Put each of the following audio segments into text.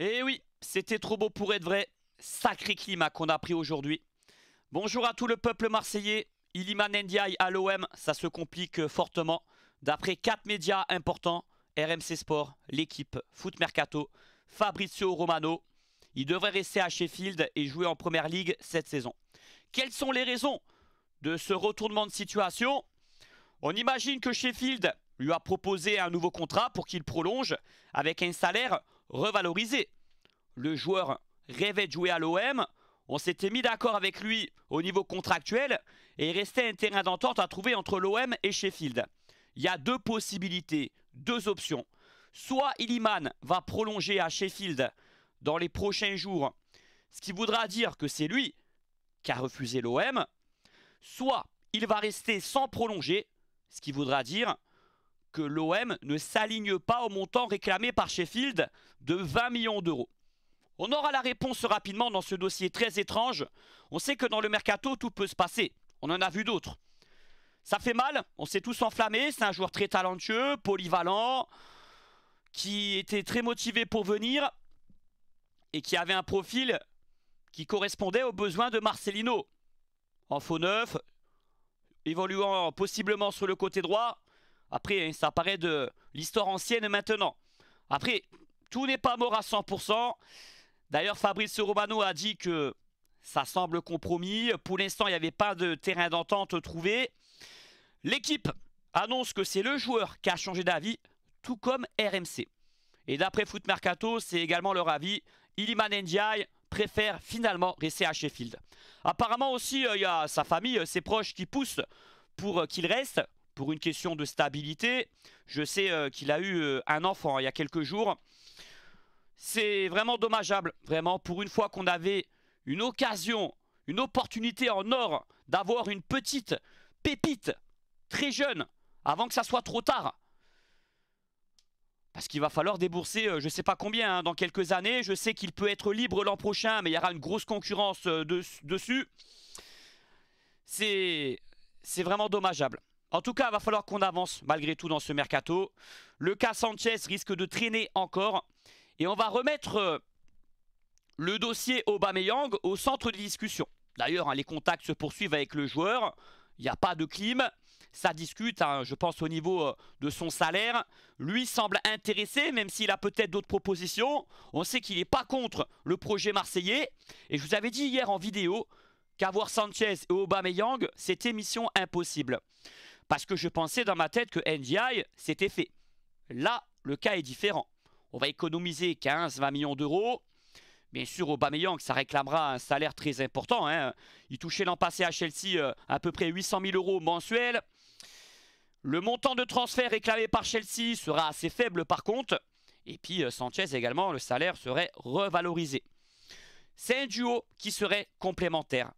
Et eh oui, c'était trop beau pour être vrai. Sacré climat qu'on a pris aujourd'hui. Bonjour à tout le peuple marseillais. Iliman Ndiaye à l'OM, ça se complique euh, fortement. D'après quatre médias importants, RMC Sport, l'équipe, Foot Mercato, Fabrizio Romano, il devrait rester à Sheffield et jouer en Première Ligue cette saison. Quelles sont les raisons de ce retournement de situation On imagine que Sheffield lui a proposé un nouveau contrat pour qu'il prolonge avec un salaire revalorisé. Le joueur rêvait de jouer à l'OM, on s'était mis d'accord avec lui au niveau contractuel et il restait un terrain d'entente à trouver entre l'OM et Sheffield. Il y a deux possibilités, deux options. Soit Illiman va prolonger à Sheffield dans les prochains jours, ce qui voudra dire que c'est lui qui a refusé l'OM. Soit il va rester sans prolonger, ce qui voudra dire que l'OM ne s'aligne pas au montant réclamé par Sheffield de 20 millions d'euros. On aura la réponse rapidement dans ce dossier très étrange. On sait que dans le mercato, tout peut se passer. On en a vu d'autres. Ça fait mal, on s'est tous enflammés. C'est un joueur très talentueux, polyvalent, qui était très motivé pour venir et qui avait un profil qui correspondait aux besoins de Marcelino. En faux neuf, évoluant possiblement sur le côté droit, après, hein, ça paraît de l'histoire ancienne maintenant. Après, tout n'est pas mort à 100%. D'ailleurs, Fabrice Romano a dit que ça semble compromis. Pour l'instant, il n'y avait pas de terrain d'entente trouvé. L'équipe annonce que c'est le joueur qui a changé d'avis, tout comme RMC. Et d'après Foot Mercato, c'est également leur avis. Iliman Ndiaye préfère finalement rester à Sheffield. Apparemment aussi, euh, il y a sa famille, euh, ses proches qui poussent pour euh, qu'il reste pour une question de stabilité. Je sais euh, qu'il a eu euh, un enfant hein, il y a quelques jours. C'est vraiment dommageable, vraiment, pour une fois qu'on avait une occasion, une opportunité en or d'avoir une petite pépite très jeune avant que ça soit trop tard. Parce qu'il va falloir débourser euh, je ne sais pas combien hein, dans quelques années. Je sais qu'il peut être libre l'an prochain, mais il y aura une grosse concurrence dessus. C'est vraiment dommageable. En tout cas, il va falloir qu'on avance malgré tout dans ce mercato. Le cas Sanchez risque de traîner encore. Et on va remettre euh, le dossier Aubameyang au centre de discussion. D'ailleurs, hein, les contacts se poursuivent avec le joueur. Il n'y a pas de clim. Ça discute, hein, je pense, au niveau euh, de son salaire. Lui semble intéressé, même s'il a peut-être d'autres propositions. On sait qu'il n'est pas contre le projet marseillais. Et je vous avais dit hier en vidéo qu'avoir Sanchez et Aubameyang, c'était mission impossible parce que je pensais dans ma tête que NDI, c'était fait. Là, le cas est différent. On va économiser 15-20 millions d'euros. Bien sûr, Aubameyang, ça réclamera un salaire très important. Hein. Il touchait l'an passé à Chelsea euh, à peu près 800 000 euros mensuels. Le montant de transfert réclamé par Chelsea sera assez faible par contre. Et puis euh, Sanchez également, le salaire serait revalorisé. C'est un duo qui serait complémentaire.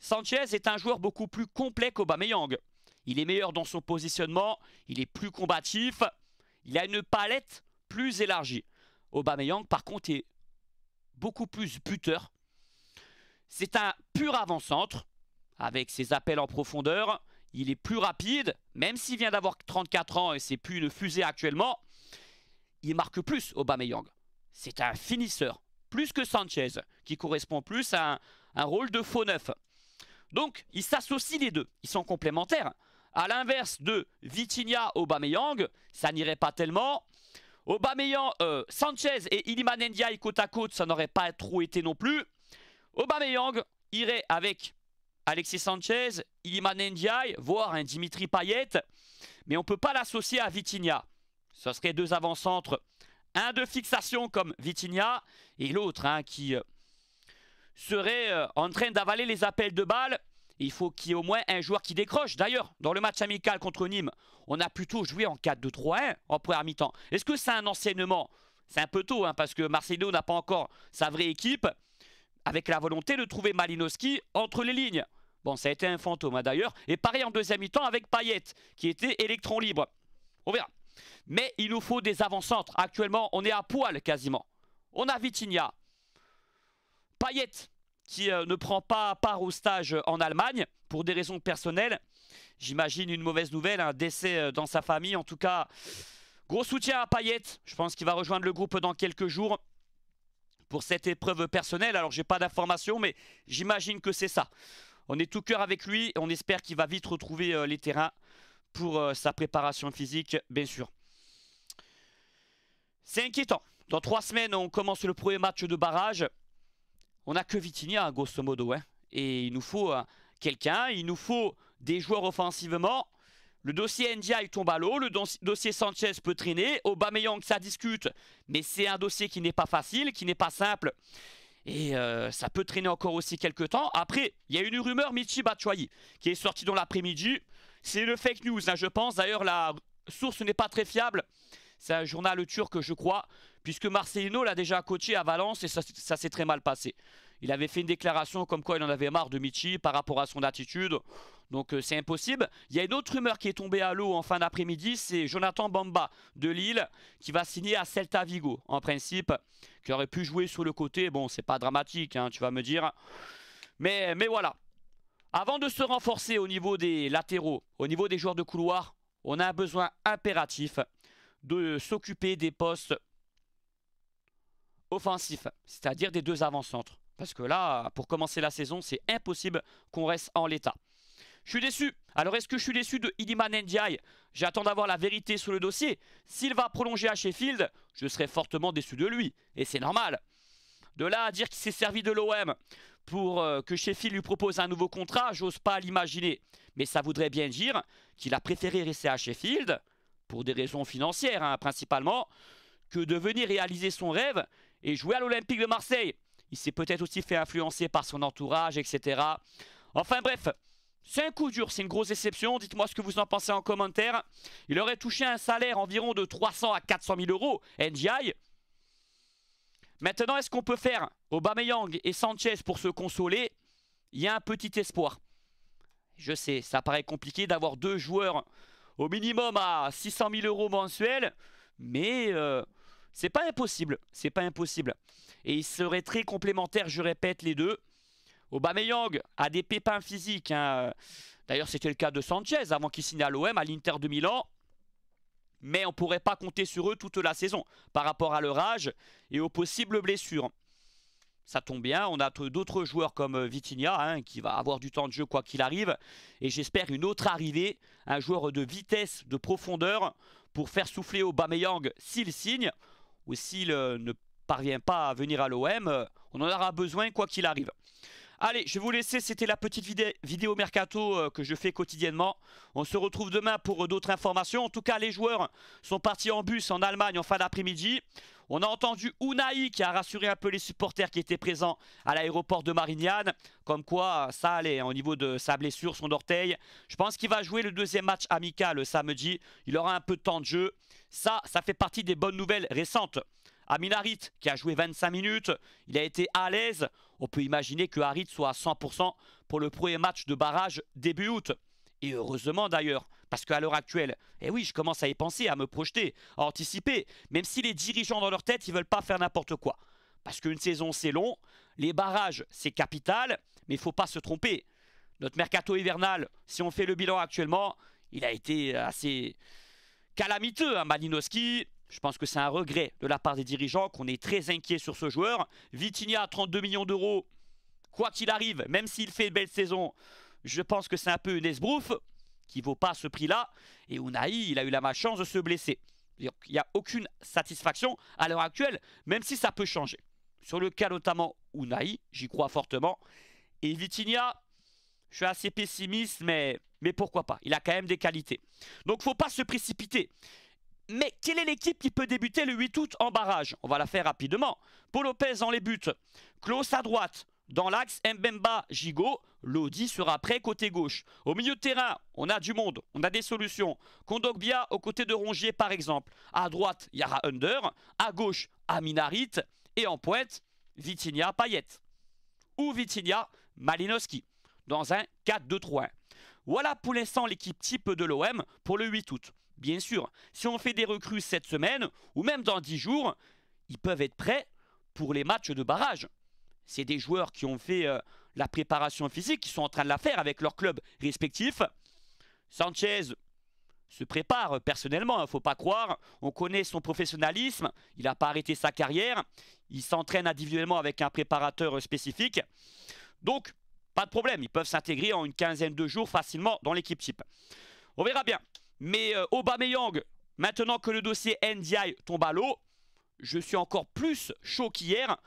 Sanchez est un joueur beaucoup plus complet qu'Aubameyang. Il est meilleur dans son positionnement, il est plus combatif, il a une palette plus élargie. Aubameyang, par contre, est beaucoup plus buteur. C'est un pur avant-centre, avec ses appels en profondeur. Il est plus rapide, même s'il vient d'avoir 34 ans et c'est plus une fusée actuellement. Il marque plus Aubameyang. C'est un finisseur, plus que Sanchez, qui correspond plus à un, rôle de faux neuf. Donc, ils s'associent les deux. Ils sont complémentaires. À l'inverse de Vitinha, Aubameyang, ça n'irait pas tellement. Aubameyang, euh, Sanchez et Iliman Ndiaye côte à côte, ça n'aurait pas trop été non plus. Aubameyang irait avec Alexis Sanchez, Iliman Ndiaye, voire un Dimitri Payet. Mais on ne peut pas l'associer à Vitinha. Ce serait deux avant-centres. Un de fixation comme Vitinha et l'autre hein, qui euh, serait euh, en train d'avaler les appels de balles il faut qu'il y ait au moins un joueur qui décroche. D'ailleurs, dans le match amical contre Nîmes, on a plutôt joué en 4-2-3-1 en première mi-temps. Est-ce que c'est un enseignement C'est un peu tôt, hein, parce que Marcelo n'a pas encore sa vraie équipe, avec la volonté de trouver Malinowski entre les lignes. Bon, ça a été un fantôme hein, d'ailleurs. Et pareil en deuxième mi-temps avec Payet, qui était électron libre. On verra. Mais il nous faut des avant-centres. Actuellement, on est à poil quasiment. On a Vitigna, Payet, qui euh, ne prend pas part au stage en Allemagne pour des raisons personnelles. J'imagine une mauvaise nouvelle, un décès euh, dans sa famille. En tout cas, gros soutien à Payet. Je pense qu'il va rejoindre le groupe dans quelques jours pour cette épreuve personnelle. Alors, j'ai pas d'informations, mais j'imagine que c'est ça. On est tout cœur avec lui on espère qu'il va vite retrouver euh, les terrains pour sa préparation physique, bien sûr. C'est inquiétant. Dans trois semaines, on commence le premier match de barrage on n'a que Vitinha, grosso modo. Hein. Et il nous faut euh, quelqu'un, il nous faut des joueurs offensivement. Le dossier Ndiaye tombe à l'eau, le dossier Sanchez peut traîner, Aubameyang ça discute, mais c'est un dossier qui n'est pas facile, qui n'est pas simple. Et euh, ça peut traîner encore aussi quelques temps. Après, il y a une rumeur Michi Batshuayi qui est sortie dans l'après-midi. C'est le fake news, hein, je pense. D'ailleurs, la source n'est pas très fiable. C'est un journal turc, je crois, puisque Marcelino l'a déjà coaché à Valence et ça, s'est très mal passé. Il avait fait une déclaration comme quoi il en avait marre de Michi par rapport à son attitude. Donc euh, c'est impossible. Il y a une autre rumeur qui est tombée à l'eau en fin d'après-midi, c'est Jonathan Bamba de Lille qui va signer à Celta Vigo en principe, qui aurait pu jouer sur le côté. Bon, c'est pas dramatique, hein, tu vas me dire. Mais, mais voilà. Avant de se renforcer au niveau des latéraux, au niveau des joueurs de couloir, on a un besoin impératif de s'occuper des postes offensifs, c'est-à-dire des deux avant-centres. Parce que là, pour commencer la saison, c'est impossible qu'on reste en l'état. Je suis déçu. Alors est-ce que je suis déçu de Iliman Ndiaye J'attends d'avoir la vérité sur le dossier. S'il va prolonger à Sheffield, je serai fortement déçu de lui. Et c'est normal. De là à dire qu'il s'est servi de l'OM pour euh, que Sheffield lui propose un nouveau contrat, j'ose pas l'imaginer. Mais ça voudrait bien dire qu'il a préféré rester à Sheffield pour des raisons financières hein, principalement, que de venir réaliser son rêve et jouer à l'Olympique de Marseille. Il s'est peut-être aussi fait influencer par son entourage, etc. Enfin bref, c'est un coup dur, c'est une grosse exception. Dites-moi ce que vous en pensez en commentaire. Il aurait touché un salaire environ de 300 à 400 000 euros, NGI. Maintenant, est-ce qu'on peut faire Aubameyang et Sanchez pour se consoler Il y a un petit espoir. Je sais, ça paraît compliqué d'avoir deux joueurs au minimum à 600 000 euros mensuels, mais euh, c'est pas impossible, c'est pas impossible. Et ils seraient très complémentaires, je répète, les deux. Aubameyang a des pépins physiques, hein, euh, d'ailleurs c'était le cas de Sanchez avant qu'il signe à l'OM, à l'Inter de Milan, mais on ne pourrait pas compter sur eux toute la saison par rapport à leur âge et aux possibles blessures ça tombe bien. On a d'autres joueurs comme euh, Vitinha, hein, qui va avoir du temps de jeu quoi qu'il arrive. Et j'espère une autre arrivée, un joueur de vitesse, de profondeur, pour faire souffler au Aubameyang s'il signe, ou s'il euh, ne parvient pas à venir à l'OM. On en aura besoin quoi qu'il arrive. Allez, je vais vous laisser. C'était la petite vidéo mercato euh, que je fais quotidiennement. On se retrouve demain pour euh, d'autres informations. En tout cas, les joueurs sont partis en bus en Allemagne en fin d'après-midi. On a entendu Unai qui a rassuré un peu les supporters qui étaient présents à l'aéroport de Marignane. Comme quoi, ça allait hein, au niveau de sa blessure, son orteil. Je pense qu'il va jouer le deuxième match amical euh, samedi. Il aura un peu de temps de jeu. Ça, ça fait partie des bonnes nouvelles récentes. Amin Harit, qui a joué 25 minutes, il a été à l'aise. On peut imaginer que Harit soit à 100% pour le premier match de barrage début août. Et heureusement d'ailleurs, parce qu'à l'heure actuelle, eh oui, je commence à y penser, à me projeter, à anticiper, même si les dirigeants dans leur tête, ils veulent pas faire n'importe quoi. Parce qu'une saison, c'est long, les barrages, c'est capital, mais il faut pas se tromper. Notre mercato hivernal, si on fait le bilan actuellement, il a été assez calamiteux à hein, Malinowski, je pense que c'est un regret de la part des dirigeants, qu'on est très inquiet sur ce joueur. Vitinha, 32 millions d'euros, quoi qu'il arrive, même s'il fait une belle saison, je pense que c'est un peu une esbrouffe qui vaut pas ce prix-là. Et Unai, il a eu la malchance de se blesser. Il n'y a aucune satisfaction à l'heure actuelle, même si ça peut changer. Sur le cas notamment Unai, j'y crois fortement. Et Vitinha, je suis assez pessimiste, mais, mais pourquoi pas Il a quand même des qualités. Donc faut pas se précipiter. Mais quelle est l'équipe qui peut débuter le 8 août en barrage On va la faire rapidement. Paul Lopez dans les buts. Klaus à droite. Dans l'axe, Mbemba, Gigot, Lodi sera prêt côté gauche. Au milieu de terrain, on a du monde, on a des solutions. Kondogbia aux côtés de Rongier par exemple. À droite, Yara Under. À gauche, Aminarit. Et en pointe, Vitinia Payet. Ou Vitinia Malinowski. Dans un 4-2-3-1. Voilà pour l'instant l'équipe type de l'OM pour le 8 août bien sûr. Si on fait des recrues cette semaine, ou même dans 10 jours, ils peuvent être prêts pour les matchs de barrage. C'est des joueurs qui ont fait euh, la préparation physique, qui sont en train de la faire avec leurs clubs respectifs. Sanchez se prépare personnellement, il hein, ne faut pas croire. On connaît son professionnalisme, il n'a pas arrêté sa carrière. Il s'entraîne individuellement avec un préparateur spécifique. Donc, pas de problème, ils peuvent s'intégrer en une quinzaine de jours facilement dans l'équipe type. On verra bien. Mais euh, Aubameyang, maintenant que le dossier NDI tombe à l'eau, je suis encore plus chaud qu'hier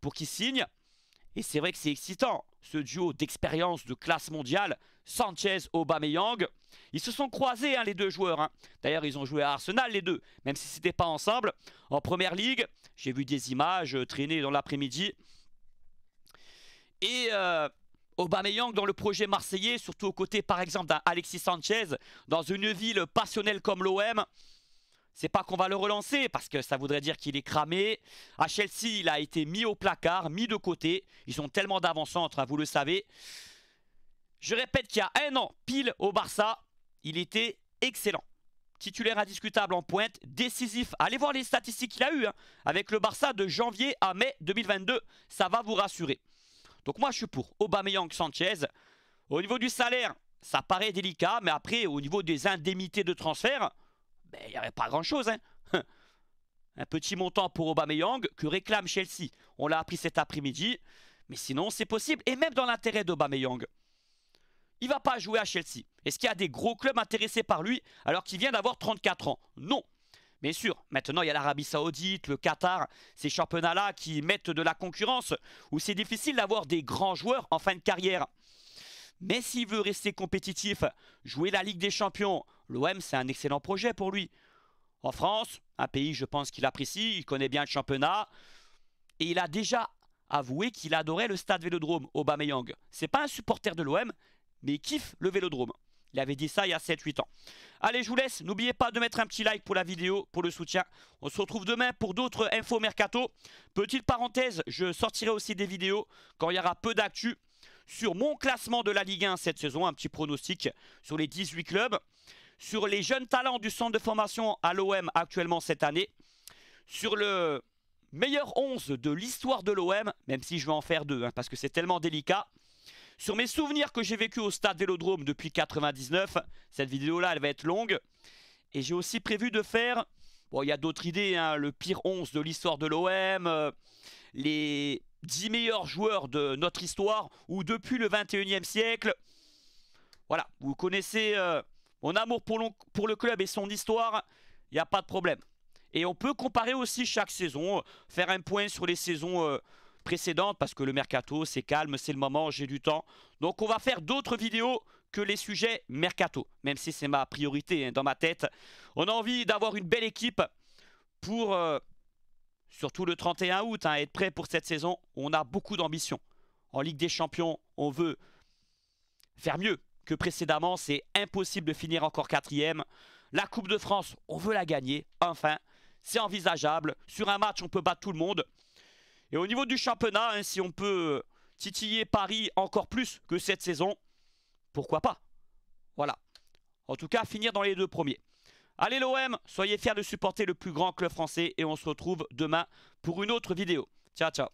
pour qu'il signe. Et c'est vrai que c'est excitant, ce duo d'expérience de classe mondiale, Sanchez, Aubameyang. Ils se sont croisés, hein, les deux joueurs. Hein. D'ailleurs, ils ont joué à Arsenal, les deux, même si ce n'était pas ensemble. En Première Ligue, j'ai vu des images euh, traîner dans l'après-midi. Et euh, Aubameyang dans le projet marseillais, surtout aux côtés par exemple d'un Alexis Sanchez, dans une ville passionnelle comme l'OM, c'est pas qu'on va le relancer parce que ça voudrait dire qu'il est cramé. À Chelsea, il a été mis au placard, mis de côté. Ils ont tellement d'avant-centre, hein, vous le savez. Je répète qu'il y a un an, pile au Barça, il était excellent. Titulaire indiscutable en pointe, décisif. Allez voir les statistiques qu'il a eues hein. avec le Barça de janvier à mai 2022. Ça va vous rassurer. Donc moi, je suis pour Aubameyang, Sanchez. Au niveau du salaire, ça paraît délicat, mais après, au niveau des indemnités de transfert, ben, il n'y avait pas grand-chose. Hein. Un petit montant pour Aubameyang que réclame Chelsea. On l'a appris cet après-midi. Mais sinon, c'est possible. Et même dans l'intérêt d'Aubameyang, il va pas jouer à Chelsea. Est-ce qu'il y a des gros clubs intéressés par lui alors qu'il vient d'avoir 34 ans Non. Bien sûr, maintenant il y a l'Arabie Saoudite, le Qatar, ces championnats-là qui mettent de la concurrence, où c'est difficile d'avoir des grands joueurs en fin de carrière. Mais s'il veut rester compétitif, jouer la Ligue des Champions, l'OM c'est un excellent projet pour lui. En France, un pays je pense qu'il apprécie, il connaît bien le championnat, et il a déjà avoué qu'il adorait le stade Vélodrome, Aubameyang. C'est pas un supporter de l'OM, mais il kiffe le Vélodrome. Il avait dit ça il y a 7-8 ans. Allez, je vous laisse. N'oubliez pas de mettre un petit like pour la vidéo, pour le soutien. On se retrouve demain pour d'autres infos mercato. Petite parenthèse, je sortirai aussi des vidéos quand il y aura peu d'actu sur mon classement de la Ligue 1 cette saison, un petit pronostic sur les 18 clubs, sur les jeunes talents du centre de formation à l'OM actuellement cette année, sur le meilleur 11 de l'histoire de l'OM, même si je vais en faire deux, hein, parce que c'est tellement délicat. Sur mes souvenirs que j'ai vécu au stade Vélodrome depuis 99, cette vidéo-là, elle va être longue. Et j'ai aussi prévu de faire... Bon, il y a d'autres idées, hein, le pire 11 de l'histoire de l'OM, euh, les 10 meilleurs joueurs de notre histoire, ou depuis le 21e siècle. Voilà, vous connaissez euh, mon amour pour, le club et son histoire, il n'y a pas de problème. Et on peut comparer aussi chaque saison, euh, faire un point sur les saisons précédente parce que le mercato, c'est calme, c'est le moment, j'ai du temps. Donc on va faire d'autres vidéos que les sujets mercato, même si c'est ma priorité hein, dans ma tête. On a envie d'avoir une belle équipe pour euh, surtout le 31 août, hein, être prêt pour cette saison. On a beaucoup d'ambition. En Ligue des Champions, on veut faire mieux que précédemment. C'est impossible de finir encore quatrième. La Coupe de France, on veut la gagner, enfin. C'est envisageable. Sur un match, on peut battre tout le monde. Et au niveau du championnat, hein, si on peut titiller Paris encore plus que cette saison, pourquoi pas Voilà. En tout cas, finir dans les deux premiers. Allez l'OM, soyez fiers de supporter le plus grand club français et on se retrouve demain pour une autre vidéo. Ciao, ciao